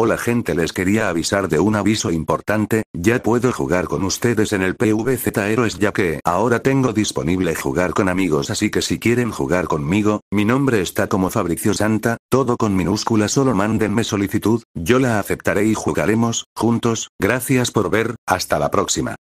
Hola gente les quería avisar de un aviso importante, ya puedo jugar con ustedes en el PVZ Heroes ya que ahora tengo disponible jugar con amigos así que si quieren jugar conmigo, mi nombre está como Fabricio Santa, todo con minúscula solo mándenme solicitud, yo la aceptaré y jugaremos, juntos, gracias por ver, hasta la próxima.